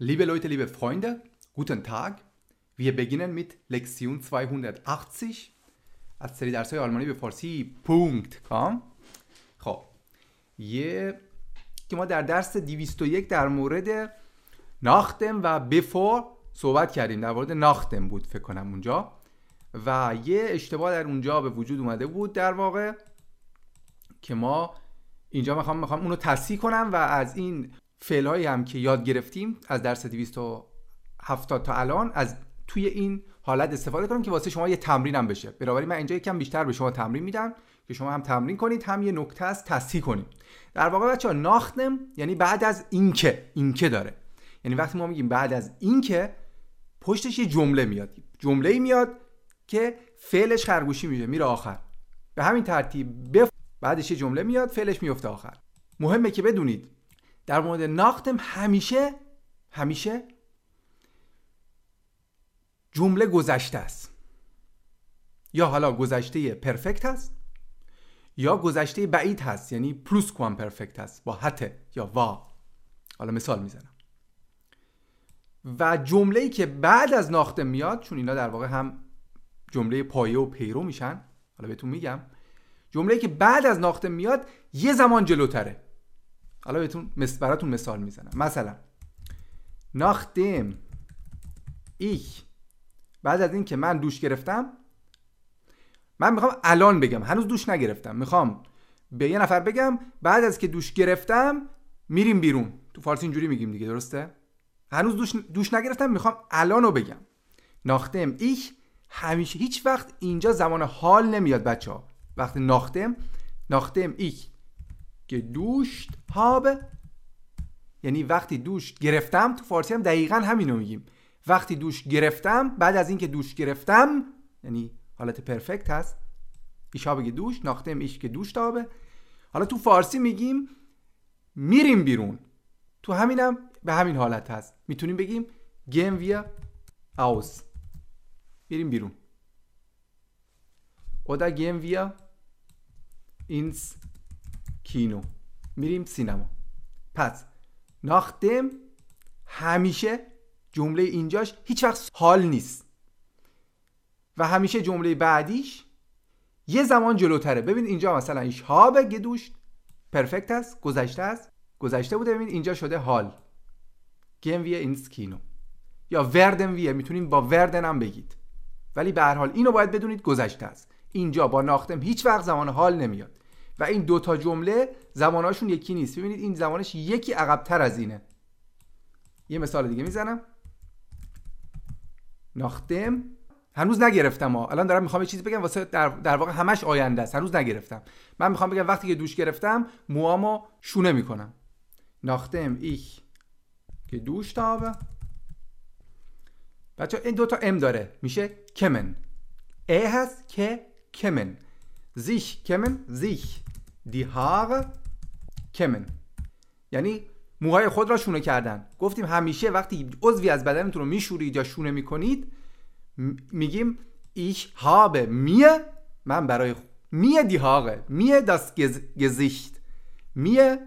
Liebe Leute, liebe Freunde, guten Tag. Wir beginnen mit Lektion 280 از سری درس های آلمانی به فارسی پونکت کام خب یه که ما در درس 201 در مورد ناختم و بفور صحبت کردیم در مورد ناختم بود فکر کنم اونجا و یه اشتباه در اونجا به وجود اومده بود در واقع که ما اینجا میخوام میخوام اونو تصحیح کنم و از این فعل هایی هم که یاد گرفتیم از درس 270 تا الان از توی این حالت استفاده کنم که واسه شما یه تمرین هم بشه بنابراین من اینجا یکم بیشتر به شما تمرین میدم که شما هم تمرین کنید هم یه نکته از تصحیح کنید در واقع بچه ها ناختم یعنی بعد از اینکه اینکه داره یعنی وقتی ما میگیم بعد از اینکه پشتش یه جمله میاد جمله میاد که فعلش خرگوشی میشه میره آخر به همین ترتیب بف... بعدش یه جمله میاد فعلش میفته آخر مهمه که بدونید در مورد ناختم همیشه همیشه جمله گذشته است یا حالا گذشته پرفکت هست یا گذشته بعید هست یعنی پلوس کوام پرفکت هست با حته یا وا حالا مثال میزنم و جمله ای که بعد از ناختم میاد چون اینا در واقع هم جمله پایه و پیرو میشن حالا بهتون میگم جمله ای که بعد از ناختم میاد یه زمان جلوتره حالا بهتون براتون مثال میزنم مثلا ناختم ایک بعد از اینکه من دوش گرفتم من میخوام الان بگم هنوز دوش نگرفتم میخوام به یه نفر بگم بعد از که دوش گرفتم میریم بیرون تو فارسی اینجوری میگیم دیگه درسته هنوز دوش, دوش نگرفتم میخوام الانو بگم ناختم ایک همیشه هیچ وقت اینجا زمان حال نمیاد بچه ها وقتی ناختم ناختم ایک که دوشت هابه یعنی وقتی دوش گرفتم تو فارسی هم دقیقا همینو میگیم وقتی دوش گرفتم بعد از اینکه دوش گرفتم یعنی حالت پرفکت هست ایش که دوش ناختم ایش که دوش حالا تو فارسی میگیم میریم بیرون تو همینم به همین حالت هست میتونیم بگیم گیم ویا آوز میریم بیرون دا گیم ویا اینس کینو میریم سینما پس ناختم همیشه جمله اینجاش هیچ وقت حال نیست و همیشه جمله بعدیش یه زمان جلوتره ببین اینجا مثلا ایش ها به پرفکت است گذشته است گذشته بوده ببین اینجا شده حال گیم ویه این کینو یا وردن ویه میتونیم با وردن هم بگید ولی به هر حال اینو باید بدونید گذشته است اینجا با ناختم هیچ وقت زمان حال نمیاد و این دوتا جمله زمانهاشون یکی نیست ببینید این زمانش یکی عقبتر از اینه یه مثال دیگه میزنم ناختم هنوز نگرفتم ها الان دارم میخوام یه چیزی بگم واسه در, واقع همش آینده است هنوز نگرفتم من میخوام بگم وقتی که دوش گرفتم موامو شونه میکنم ناختم ایک که دوش تابه بچه این دوتا ام داره میشه کمن ای هست که کمن زیش کمن زیش دی هاغ کمن یعنی موهای خود را شونه کردن گفتیم همیشه وقتی عضوی از بدنتون رو میشورید یا شونه میکنید میگیم ایش هابه میه من برای خود میه دی هاغه میه دست گز... گزیشت میه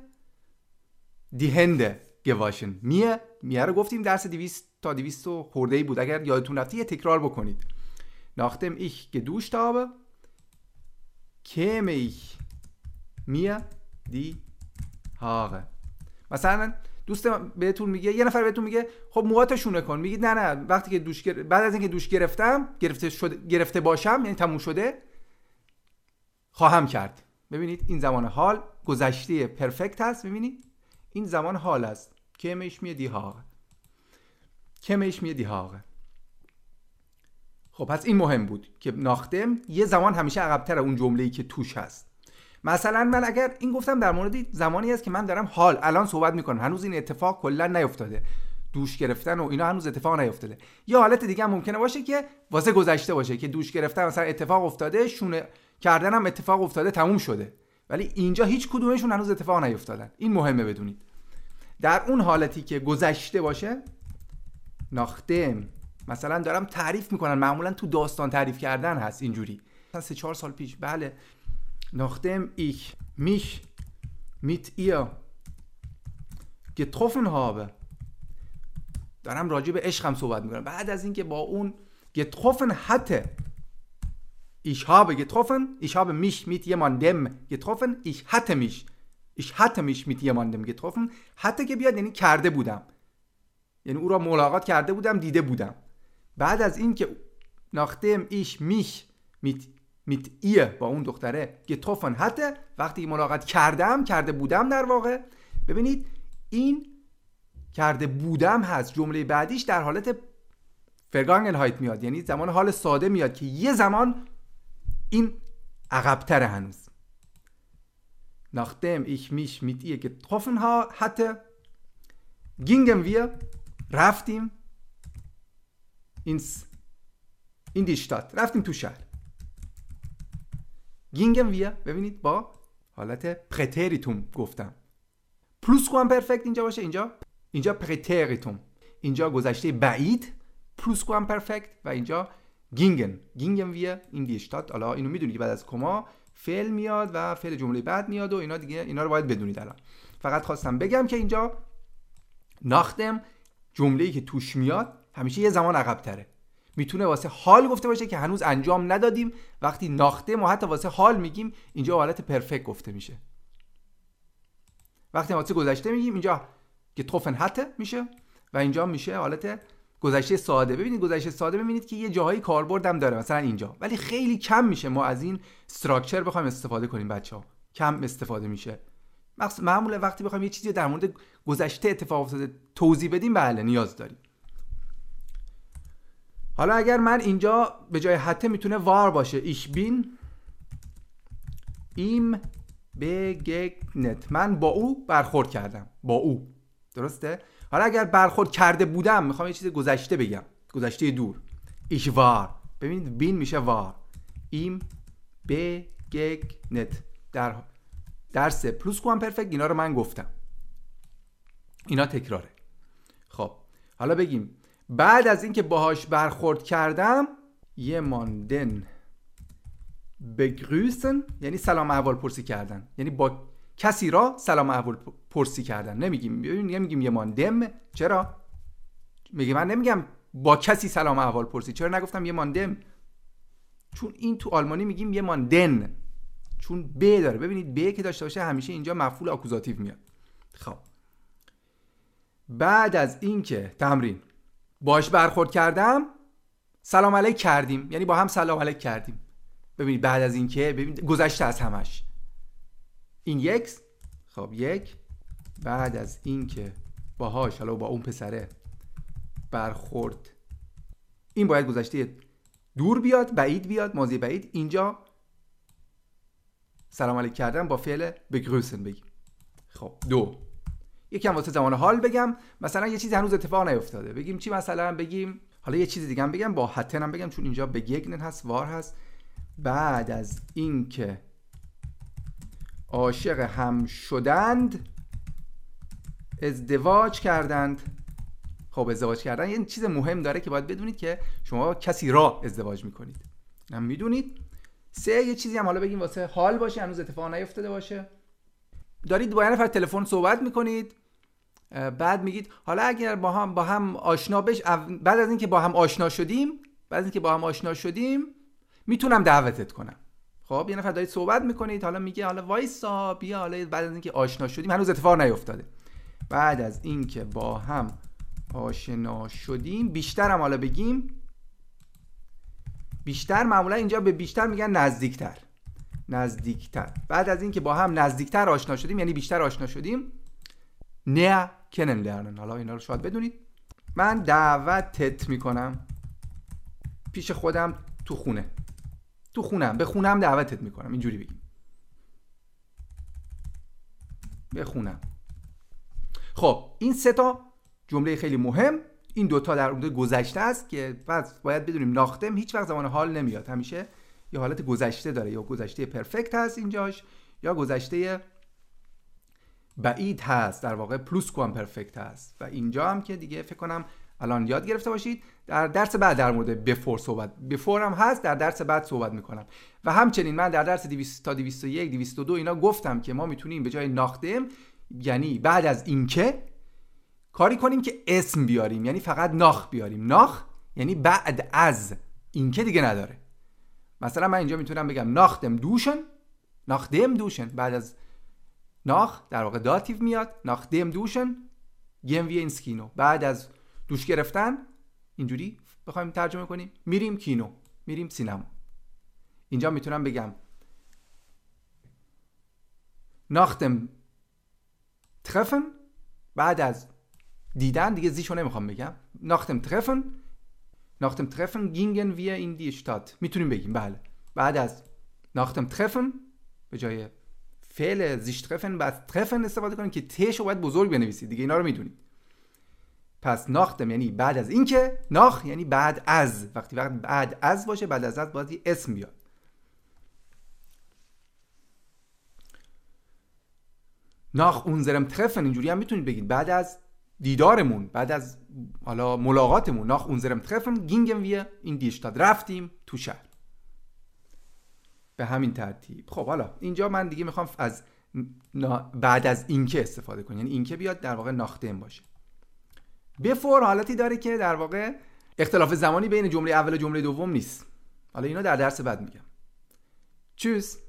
دی هنده گواشن میه میه رو گفتیم درس دویست تا دویست و ای بود اگر یادتون رفته یه تکرار بکنید ناختم ایش گدوشت هابه کم ایش mir دی Haare مثلا دوست بهتون میگه یه نفر بهتون میگه خب موهاتو شونه کن میگید نه نه وقتی که دوش گر... بعد از اینکه دوش گرفتم گرفته شد... گرفته باشم یعنی تموم شده خواهم کرد ببینید این زمان حال گذشته پرفکت هست ببینید این زمان حال است کمش میه دیهاغ کمش میه هاقه خب پس این مهم بود که ناختم یه زمان همیشه عقبتر اون جمله ای که توش هست مثلا من اگر این گفتم در مورد زمانی است که من دارم حال الان صحبت میکنم هنوز این اتفاق کلا نیفتاده دوش گرفتن و اینا هنوز اتفاق نیفتاده یا حالت دیگه هم ممکنه باشه که واسه گذشته باشه که دوش گرفتن مثلا اتفاق افتاده شونه کردن هم اتفاق افتاده تموم شده ولی اینجا هیچ کدومشون هنوز اتفاق نیفتادن این مهمه بدونید در اون حالتی که گذشته باشه ناختم مثلا دارم تعریف میکنن معمولا تو داستان تعریف کردن هست اینجوری مثلا سه چهار سال پیش بله nachdem ich mich mit ihr getroffen habe دارم راجع به عشقم صحبت میکنم بعد از اینکه با اون getroffen hatte ich habe getroffen ich habe mich mit jemandem getroffen ich hatte mich ich hatte mich mit jemandem getroffen hatte که بیاد یعنی کرده بودم یعنی او را ملاقات کرده بودم دیده بودم بعد از اینکه nachdem ich mich mit mit ihr با اون دختره getroffen hatte وقتی ملاقات کردم کرده بودم در واقع ببینید این کرده بودم هست جمله بعدیش در حالت هایت میاد یعنی زمان حال ساده میاد که یه زمان این عقبتر هنوز nachdem ich mich mit ihr getroffen hatte gingen wir رفتیم ins in die رفتیم تو شهر گینگم ویه ببینید با حالت پرتریتوم گفتم پلوس پرفکت اینجا باشه اینجا اینجا پرتریتوم اینجا گذشته بعید پلوس پرفکت و اینجا گینگن گینگن ویه این دی حالا اینو میدونی که بعد از کما فعل میاد و فعل جمله بعد میاد و اینا دیگه اینا رو باید بدونید الان فقط خواستم بگم که اینجا ناختم جمله که توش میاد همیشه یه زمان عقب تره میتونه واسه حال گفته باشه که هنوز انجام ندادیم وقتی ناخته ما حتی واسه حال میگیم اینجا حالت پرفکت گفته میشه وقتی واسه گذشته میگیم اینجا توفن هته میشه و اینجا میشه حالت گذشته ساده ببینید گذشته ساده ببینید که یه جاهایی کاربرد هم داره مثلا اینجا ولی خیلی کم میشه ما از این استراکچر بخوایم استفاده کنیم بچه ها کم استفاده میشه معمولا وقتی بخوایم یه چیزی در مورد گذشته اتفاق افتاده توضیح بدیم بله نیاز داریم حالا اگر من اینجا به جای حته میتونه وار باشه ایش بین ایم بگگنت من با او برخورد کردم با او درسته حالا اگر برخورد کرده بودم میخوام یه چیز گذشته بگم گذشته دور ایش وار ببینید بین میشه وار ایم بگگنت در درس پلوس کوان پرفکت اینا رو من گفتم اینا تکراره خب حالا بگیم بعد از اینکه باهاش برخورد کردم یه یماندن بگریسن یعنی سلام احوال پرسی کردن یعنی با کسی را سلام احوال پرسی کردن نمیگیم نمیگیم ماندم چرا میگه من نمیگم با کسی سلام احوال پرسی چرا نگفتم یه ماندم؟ چون این تو آلمانی میگیم یه ماندن چون ب داره ببینید ب که داشته باشه همیشه اینجا مفعول آکوزاتیو میاد خب بعد از اینکه تمرین باش برخورد کردم سلام علیک کردیم یعنی با هم سلام علیک کردیم ببینید بعد از اینکه ببینید گذشته از همش این یک خب یک بعد از اینکه باهاش حالا با اون پسره برخورد این باید گذشته دور بیاد بعید بیاد ماضی بعید اینجا سلام علیک کردم با فعل بگروسن بگیم خب دو یکم واسه زمان حال بگم مثلا یه چیزی هنوز اتفاق نیفتاده بگیم چی مثلا بگیم حالا یه چیز دیگه بگم با هتن هم بگم چون اینجا بگگنن هست وار هست بعد از اینکه عاشق هم شدند ازدواج کردند خب ازدواج کردن یه چیز مهم داره که باید بدونید که شما کسی را ازدواج میکنید هم میدونید سه یه چیزی هم حالا بگیم واسه حال باشه هنوز اتفاق نیفتاده باشه دارید با یه نفر تلفن صحبت میکنید بعد میگید حالا اگر با هم با هم آشنا بش بعد از اینکه با هم آشنا شدیم بعد از اینکه با هم آشنا شدیم میتونم دعوتت کنم خب یه نفر دارید صحبت میکنید حالا میگه حالا وای بیا حالا بعد از اینکه آشنا شدیم هنوز اتفاق نیفتاده بعد از اینکه با هم آشنا شدیم بیشتر هم حالا بگیم بیشتر معمولا اینجا به بیشتر میگن نزدیکتر نزدیکتر بعد از اینکه با هم نزدیکتر آشنا شدیم یعنی بیشتر آشنا شدیم نه کنن لرنن حالا اینا رو شاید بدونید من دعوتت میکنم پیش خودم تو خونه تو خونم به خونم دعوتت میکنم اینجوری بگیم به خونم خب این سه تا جمله خیلی مهم این دوتا در اون گذشته است که باید بدونیم ناختم هیچ وقت زمان حال نمیاد همیشه یه حالت گذشته داره یا گذشته پرفکت هست اینجاش یا گذشته بعید هست در واقع پلوس کوام پرفکت هست و اینجا هم که دیگه فکر کنم الان یاد گرفته باشید در درس بعد در مورد بفور صحبت بفور هم هست در درس بعد صحبت میکنم و همچنین من در درس 200 تا 201 202 اینا گفتم که ما میتونیم به جای ناختم یعنی بعد از اینکه کاری کنیم که اسم بیاریم یعنی فقط ناخ بیاریم ناخ یعنی بعد از اینکه دیگه نداره مثلا من اینجا میتونم بگم ناختم دوشن ناختم دوشن بعد از ناخ در واقع داتیو میاد ناخ دم دوشن گیم وی کینو بعد از دوش گرفتن اینجوری بخوایم ترجمه کنیم میریم کینو میریم سینما اینجا میتونم بگم ناختم ترفن بعد از دیدن دیگه زیشو نمیخوام بگم ناختم ترفن ناختم ترفن گینگن وی این دی میتونیم بگیم بله بعد از ناختم ترفن به جای فعل ترفن بعد ترفن استفاده کنید که تش رو باید بزرگ بنویسید دیگه اینا رو میدونید پس ناختم یعنی بعد از اینکه ناخ یعنی بعد از وقتی وقت بعد از باشه بعد از از باید اسم بیاد ناخ اون زرم ترفن اینجوری هم میتونید بگید بعد از دیدارمون بعد از حالا ملاقاتمون ناخ اون زرم ترفن گینگم ویه این دیشتاد رفتیم تو شهر به همین ترتیب خب حالا اینجا من دیگه میخوام از بعد از اینکه استفاده کنیم یعنی اینکه بیاد در واقع ناختم باشه بفور حالتی داره که در واقع اختلاف زمانی بین جمله اول و جمله دوم نیست حالا اینا در درس بعد میگم چوز